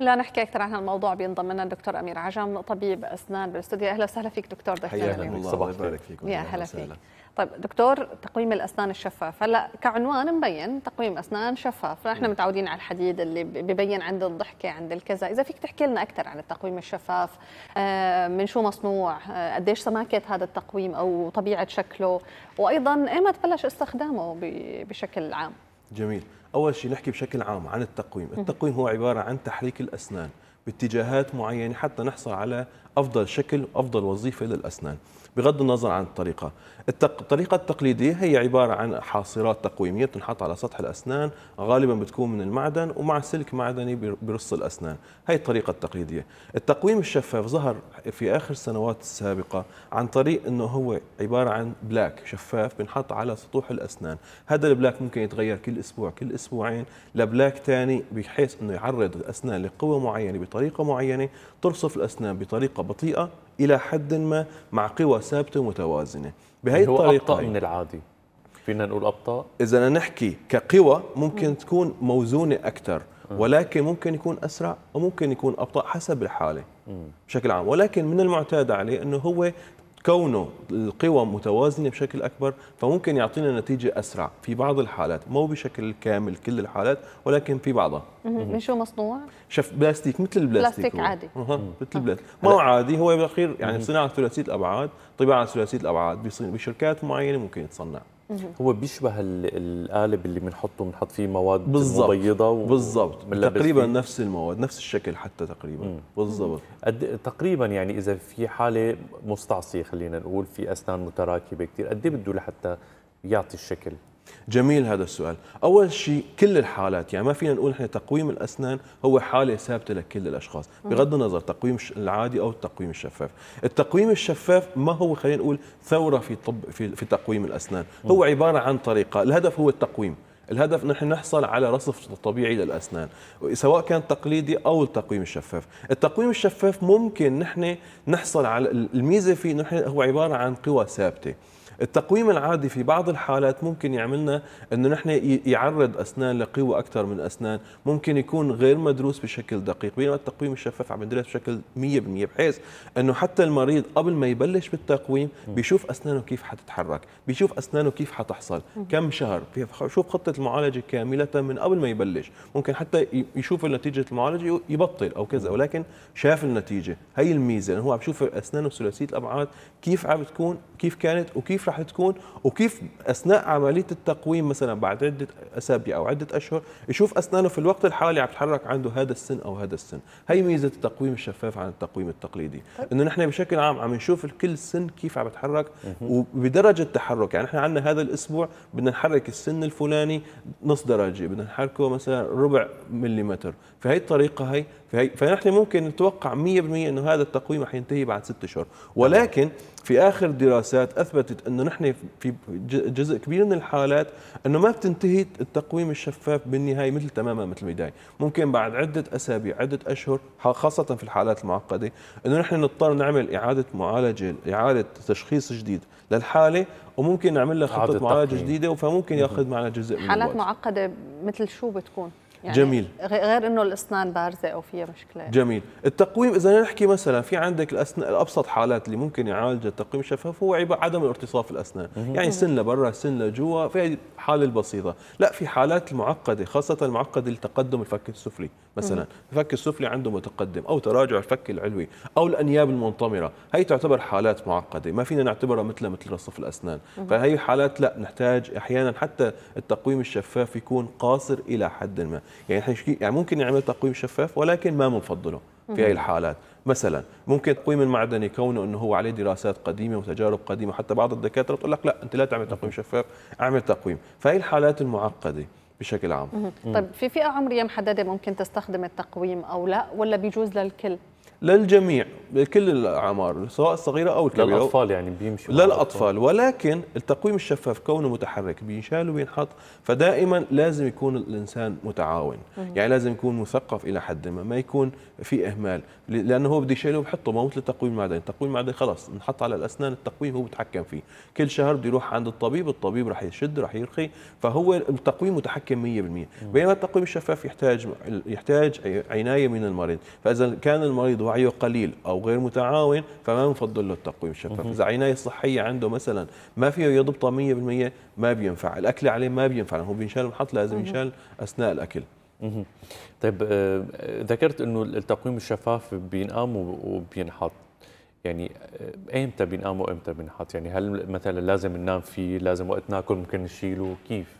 لا نحكي اكثر عن هالموضوع بينضم لنا الدكتور امير عجم طبيب اسنان بالاستوديو اهلا وسهلا فيك دكتور حياك الله صباح الخير فيكم يا هلا فيك طيب دكتور تقويم الاسنان الشفاف هلا كعنوان مبين تقويم اسنان شفاف نحن متعودين على الحديد اللي ببين عند الضحكه عند الكذا اذا فيك تحكي لنا اكثر عن التقويم الشفاف آه، من شو مصنوع آه، قديش سماكه هذا التقويم او طبيعه شكله وايضا ايمتى بلش استخدامه بشكل عام جميل أول شيء نحكي بشكل عام عن التقويم التقويم هو عبارة عن تحريك الأسنان باتجاهات معينة حتى نحصل على أفضل شكل وأفضل وظيفة للأسنان بغض النظر عن الطريقة الطريقة التقليدية هي عبارة عن حاصرات تقويمية بتنحط على سطح الأسنان غالبا بتكون من المعدن ومع سلك معدني برص الأسنان هي الطريقة التقليدية التقويم الشفاف ظهر في آخر السنوات السابقة عن طريق أنه هو عبارة عن بلاك شفاف بنحط على سطوح الأسنان هذا البلاك ممكن يتغير كل أسبوع كل أسبوعين لبلاك ثاني بحيث أنه يعرض الأسنان لقوة معينة بطريقة معينة ترصف الأسنان بطريقة بطيئة الى حد ما مع قوى ثابته متوازنه بهي هو الطريقه أبطأ يعني. من العادي فينا نقول ابطا اذا نحكي كقوى ممكن تكون موزونه اكثر ولكن ممكن يكون اسرع وممكن يكون ابطا حسب الحاله بشكل عام ولكن من المعتاد عليه انه هو كونه القوى متوازنه بشكل اكبر فممكن يعطينا نتيجه اسرع في بعض الحالات مو بشكل كامل كل الحالات ولكن في بعضها من شو مصنوع شف بلاستيك مثل البلاستيك بلاستيك عادي اها مثل البلاستيك آه. ما هو عادي هو بالاخير يعني صناعه ثلاثيه الابعاد طباعه ثلاثيه الابعاد بشركات معينه ممكن يتصنع هو بيشبه القالب اللي بنحطه بنحط فيه مواد بالزبط. مبيضه و... بالضبط تقريبا فيه. نفس المواد نفس الشكل حتى تقريبا بالضبط قد... تقريبا يعني اذا في حاله مستعصيه خلينا نقول في اسنان متراكبه كثير قد ايه بده لحتى يعطي الشكل جميل هذا السؤال أول شيء كل الحالات يعني ما فينا نقول إحنا تقويم الأسنان هو حالة ثابتة لكل الأشخاص بغض النظر تقويم العادي أو التقويم الشفاف التقويم الشفاف ما هو خلينا نقول ثورة في, طب في, في تقويم الأسنان هو عبارة عن طريقة الهدف هو التقويم الهدف نحن نحصل على رصف طبيعي للأسنان سواء كان تقليدي أو التقويم الشفاف التقويم الشفاف ممكن نحن نحصل على الميزة فيه نحن هو عبارة عن قوى ثابتة التقويم العادي في بعض الحالات ممكن يعملنا انه نحن يعرض اسنان لقوى اكثر من اسنان ممكن يكون غير مدروس بشكل دقيق بينما التقويم الشفاف عم يدرس بشكل 100% بحيث انه حتى المريض قبل ما يبلش بالتقويم بيشوف اسنانه كيف حتتحرك بيشوف اسنانه كيف حتحصل كم شهر بيشوف خطه المعالجه كامله من قبل ما يبلش ممكن حتى يشوف نتيجه المعالجه يبطل او كذا ولكن شاف النتيجه هي الميزه لانه هو عم يشوف اسنانه ثلاثيه الابعاد كيف عم تكون كيف كانت وكيف رح راح تكون وكيف اثناء عمليه التقويم مثلا بعد عده اسابيع او عده اشهر يشوف اسنانه في الوقت الحالي عم تتحرك عنده هذا السن او هذا السن هي ميزه التقويم الشفاف عن التقويم التقليدي طيب. انه نحن بشكل عام عم نشوف كل سن كيف عم يتحرك وبدرجه تحرك يعني نحن عندنا هذا الاسبوع بدنا نحرك السن الفلاني نص درجه بدنا نحركه مثلا ربع مليمتر فهي الطريقه هي فهي فنحن ممكن نتوقع 100% انه هذا التقويم رح ينتهي بعد ست اشهر ولكن في اخر دراسات اثبتت انه انه نحن في جزء كبير من الحالات انه ما بتنتهي التقويم الشفاف بالنهايه مثل تماما مثل البدايه، ممكن بعد عده اسابيع، عده اشهر خاصه في الحالات المعقده، انه نحن نضطر نعمل اعاده معالجه، اعاده تشخيص جديد للحاله وممكن نعمل لها خطه معالجه جديده فممكن ياخذ معنا جزء من حالات معقده مثل شو بتكون؟ يعني جميل غير انه الاسنان بارزه او فيها مشكله جميل التقويم اذا نحكي مثلا في عندك الاسنان الابسط حالات اللي ممكن يعالجها التقويم الشفاف هو عدم ارتصاف الاسنان يعني سن لبرا سن لجوا في الحاله البسيطه لا في حالات المعقده خاصه المعقده لتقدم الفك السفلي مثلا الفك السفلي عنده متقدم او تراجع الفك العلوي او الانياب المنطمره هي تعتبر حالات معقده ما فينا نعتبرها مثلها مثل رصف الاسنان فهي حالات لا نحتاج احيانا حتى التقويم الشفاف يكون قاصر الى حد ما يعني يعني ممكن نعمل تقويم شفاف ولكن ما بنفضله في هي الحالات مثلا ممكن تقويم المعدني كونه انه هو عليه دراسات قديمه وتجارب قديمه حتى بعض الدكاتره تقول لك لا انت لا تعمل تقويم شفاف اعمل تقويم فهي الحالات المعقده بشكل عام طيب في فئه عمريه محدده ممكن تستخدم التقويم او لا ولا بيجوز للكل للجميع لكل الاعمار سواء الصغيره او الكبيره للاطفال يعني بيمشوا للاطفال ولكن التقويم الشفاف كونه متحرك بينشال وبينحط فدائما لازم يكون الانسان متعاون مم. يعني لازم يكون مثقف الى حد ما ما يكون في اهمال لانه هو بده يشيله وبحطه ما مثل التقويم المعدني التقويم المعدني خلص نحط على الاسنان التقويم هو بيتحكم فيه كل شهر بده يروح عند الطبيب الطبيب راح يشد راح يرخي فهو التقويم متحكم 100% بينما التقويم الشفاف يحتاج يحتاج عنايه من المريض فاذا كان المريض وعيه قليل او غير متعاون فما بنفضل له التقويم الشفاف اذا عنايه الصحيه عنده مثلا ما فيه يضبطها 100% ما بينفع الاكل عليه ما بينفع هو بينشال محط لازم ينشال اثناء الاكل طيب آه، ذكرت انه التقويم الشفاف بينقام وبينحط يعني ايمتى آه، بينقام وامتى بينحط يعني هل مثلا لازم ننام فيه لازم وقت ناكل ممكن نشيله كيف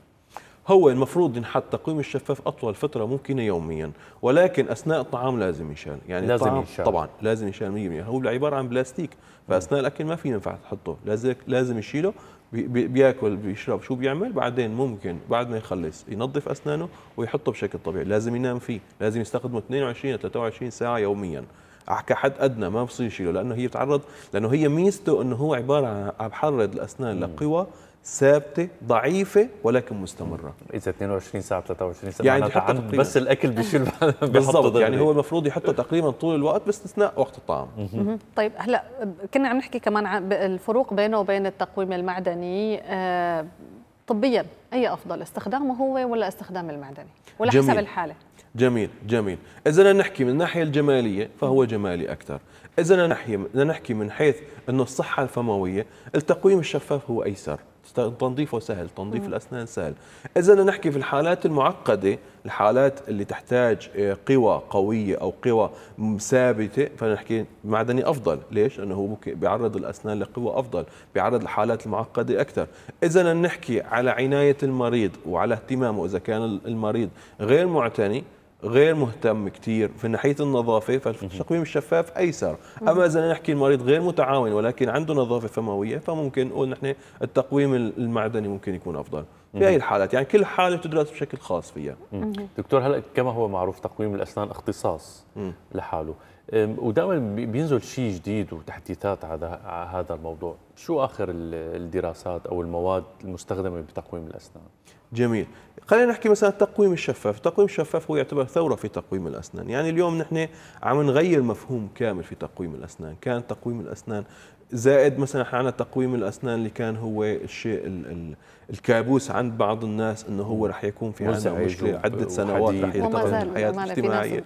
هو المفروض ينحط تقويم الشفاف اطول فتره ممكنه يوميا ولكن اثناء الطعام لازم يشال يعني لازم الطعام يشال. طبعا لازم يشال 100% هو عباره عن بلاستيك فاثناء الاكل ما في ينفع تحطه لازم لازم يشيله بياكل بيشرب شو بيعمل بعدين ممكن بعد ما يخلص ينظف اسنانه ويحطه بشكل طبيعي لازم ينام فيه لازم يستخدمه 22 23 ساعه يوميا كحد ادنى ما بصير يشيله لانه هي بتعرض لانه هي ميزته انه هو عباره عن عم بحرض الاسنان لقوى ثابته ضعيفه ولكن مستمره اذا 22 ساعه 23 ساعه يعني حتى بس الاكل بيشيل بالضبط يعني هو المفروض يحطه تقريبا طول الوقت باستثناء وقت الطعام طيب هلا كنا عم نحكي كمان عن الفروق بينه وبين التقويم المعدني آه طبيا اي افضل استخدامه هو ولا استخدام المعدني ولا جميل. حسب الحاله جميل جميل اذا بدنا نحكي من الناحيه الجماليه فهو جمالي اكثر اذا بدنا نحكي من حيث انه الصحه الفمويه التقويم الشفاف هو ايسر تنظيفه سهل تنظيف الأسنان سهل إذا نحكي في الحالات المعقدة الحالات اللي تحتاج آه، قوى قوية أو قوى ثابتة فنحكي معدني أفضل ليش؟ لأنه هو ممكن بيعرض الأسنان لقوى أفضل بيعرض الحالات المعقدة أكثر إذا نحكي على عناية المريض وعلى اهتمامه إذا كان المريض غير معتني غير مهتم كثير في ناحيه النظافه فالتقويم الشفاف ايسر، اما اذا نحكي المريض غير متعاون ولكن عنده نظافه فمويه فممكن نقول نحن التقويم المعدني ممكن يكون افضل. في هذه الحالات يعني كل حاله تدرس بشكل خاص فيها. دكتور هلا كما هو معروف تقويم الاسنان اختصاص لحاله. ودائما بينزل شيء جديد وتحديثات على هذا الموضوع شو آخر الدراسات أو المواد المستخدمة بتقويم الأسنان؟ جميل خلينا نحكي مثلا التقويم الشفاف التقويم الشفاف هو يعتبر ثورة في تقويم الأسنان يعني اليوم نحن عم نغير مفهوم كامل في تقويم الأسنان كان تقويم الأسنان زائد مثلا حالنا تقويم الاسنان اللي كان هو الشيء الكابوس عند بعض الناس انه هو رح يكون في عنا عده سنوات رح يتقبل الحياه الاجتماعيه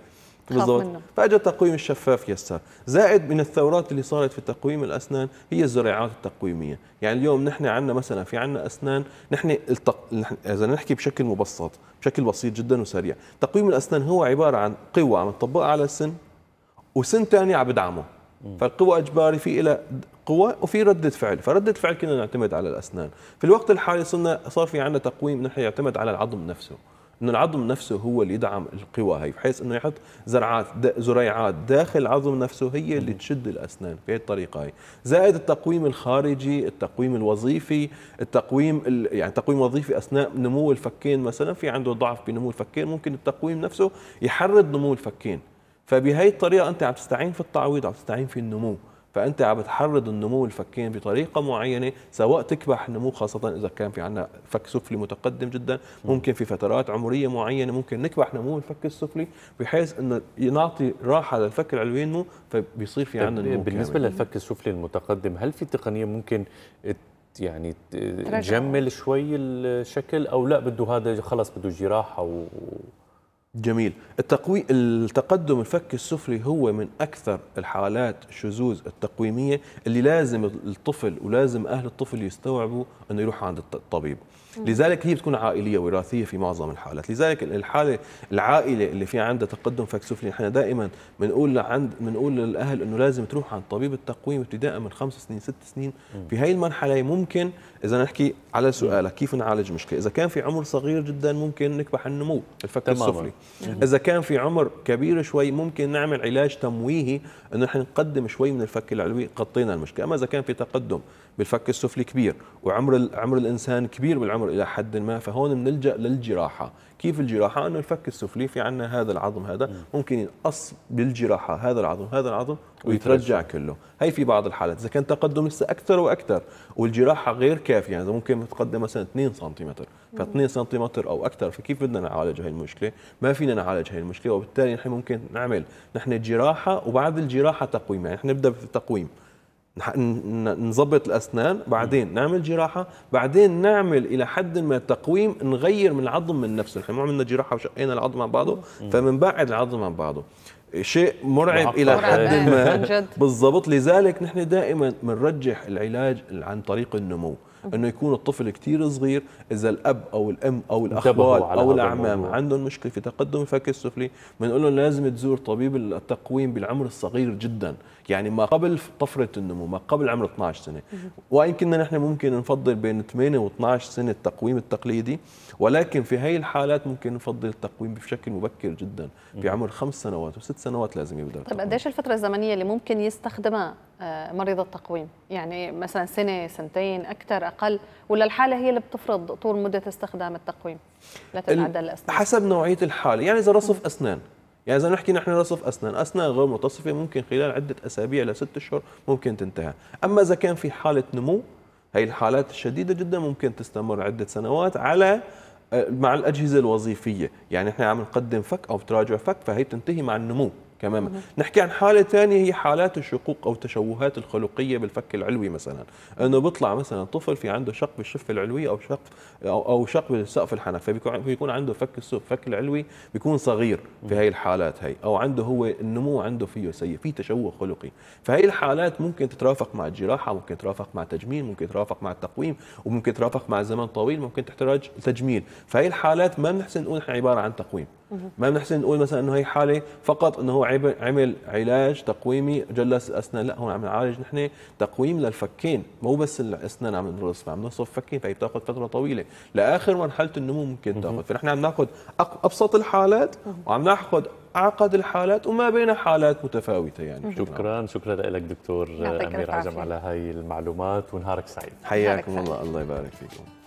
بالضبط فاجى التقويم الشفاف يسار زائد من الثورات اللي صارت في تقويم الاسنان هي الزراعات التقويميه يعني اليوم نحن عندنا مثلا في عندنا اسنان نحن التق... اذا نحكي بشكل مبسط بشكل بسيط جدا وسريع تقويم الاسنان هو عباره عن قوى عم تطبقها على السن وسن ثاني عم بدعمه فالقوى اجباري في لها قوى وفي رده فعل فرده فعل كنا نعتمد على الاسنان في الوقت الحالي صرنا صار في عندنا تقويم نحن يعتمد على العظم نفسه أن العظم نفسه هو اللي يدعم القوى هي بحيث أنه يحط زرعات دا زريعات داخل العظم نفسه هي اللي تشد الأسنان بهي الطريقة هي زائد التقويم الخارجي التقويم الوظيفي التقويم ال... يعني تقويم وظيفي أثناء نمو الفكين مثلا في عنده ضعف بنمو الفكين ممكن التقويم نفسه يحرض نمو الفكين فبهي الطريقة أنت عم تستعين في التعويض عم تستعين في النمو فانت عم بتحرض النمو الفكين بطريقه معينه سواء تكبح النمو خاصه اذا كان في عندنا فك سفلي متقدم جدا ممكن في فترات عمريه معينه ممكن نكبح نمو الفك السفلي بحيث انه نعطي راحه للفك العلوي ينمو فبيصير في عندنا نمو بالنسبه كامل. للفك السفلي المتقدم هل في تقنيه ممكن يعني تجمل شوي الشكل او لا بده هذا خلص بده جراحه و جميل التقوي التقدم الفك السفلي هو من اكثر الحالات الشذوذ التقويميه اللي لازم الطفل ولازم اهل الطفل يستوعبوا انه يروح عند الطبيب لذلك هي بتكون عائليه وراثيه في معظم الحالات لذلك الحاله العائله اللي في عندها تقدم فك سفلي نحن دائما بنقول عند بنقول للاهل انه لازم تروح عند طبيب التقويم ابتداء من خمس سنين ست سنين في هي المرحله ممكن اذا نحكي على سؤالك كيف نعالج مشكله اذا كان في عمر صغير جدا ممكن نكبح النمو الفك السفلي اذا كان في عمر كبير شوي ممكن نعمل علاج تمويهي انه نحن نقدم شوي من الفك العلوي غطينا المشكله اما اذا كان في تقدم بالفك السفلي كبير وعمر عمر الانسان كبير بالعمر العمر الى حد ما فهون بنلجا للجراحه كيف الجراحه انه الفك السفلي في عندنا هذا العظم هذا ممكن ينقص بالجراحه هذا العظم هذا العظم ويترجع كله هي في بعض الحالات اذا كان تقدم لسه اكثر واكثر والجراحه غير كافيه يعني اذا ممكن تقدم مثلا 2 سم ف 2 سم او اكثر فكيف بدنا نعالج هي المشكله ما فينا نعالج هي المشكله وبالتالي نحن ممكن نعمل نحن جراحه وبعد الجراحه تقويم يعني نحن نبدا بالتقويم نظبط الاسنان بعدين نعمل جراحه بعدين نعمل الى حد ما تقويم نغير من العظم من نفسه نحن ما عملنا جراحه وشقينا العظم عن بعضه فبنبعد العظم عن بعضه شيء مرعب الى حد ما بالضبط لذلك نحن دائما بنرجح العلاج عن طريق النمو انه يكون الطفل كثير صغير اذا الاب او الام او الاخوال او الاعمام عندهم مشكله في تقدم الفك السفلي بنقول لهم لازم تزور طبيب التقويم بالعمر الصغير جدا يعني ما قبل طفره النمو ما قبل عمر 12 سنه وان كنا نحن ممكن نفضل بين 8 و12 سنه التقويم التقليدي ولكن في هي الحالات ممكن نفضل التقويم بشكل مبكر جدا بعمر خمس سنوات وست سنوات لازم يبدا طيب قديش الفتره الزمنيه اللي ممكن يستخدمها آه، مريض التقويم يعني مثلا سنة سنتين أكثر أقل ولا الحالة هي اللي بتفرض طول مدة استخدام التقويم لا تتعدى الأسنان حسب نوعية الحالة يعني إذا رصف أسنان يعني إذا نحكي نحن رصف أسنان أسنان غير متصفة ممكن خلال عدة أسابيع لست أشهر ممكن تنتهي أما إذا كان في حالة نمو هي الحالات الشديدة جدا ممكن تستمر عدة سنوات على آه، مع الأجهزة الوظيفية يعني نحن عم نقدم فك أو تراجع فك فهي بتنتهي مع النمو تماما نحكي عن حاله ثانيه هي حالات الشقوق او التشوهات الخلقيه بالفك العلوي مثلا انه بيطلع مثلا طفل في عنده شق بالشفه العلويه او شق او, أو شق بالسقف الحنف فبيكون عنده فك السقف فك العلوي بيكون صغير في هاي الحالات هي او عنده هو النمو عنده فيه سيء في تشوه خلقي فهي الحالات ممكن تترافق مع الجراحه ممكن تترافق مع التجميل ممكن تترافق مع التقويم وممكن تترافق مع زمن طويل ممكن تحتاج تجميل فهي الحالات ما بنحسن نقول عباره عن تقويم ما بنحسن نقول مثلا انه هي حاله فقط انه هو عمل علاج تقويمي جلس الاسنان لا هون عم نعالج نحن تقويم للفكين مو بس الاسنان عم نرسم عم نصف فكين فهي بتاخذ فتره طويله لاخر مرحله النمو ممكن تاخذ فنحن عم ناخذ ابسط الحالات وعم ناخذ اعقد الحالات وما بين حالات متفاوته يعني شكرا شكرا لك دكتور امير عزم على هاي المعلومات ونهارك سعيد حياكم الله الله يبارك فيكم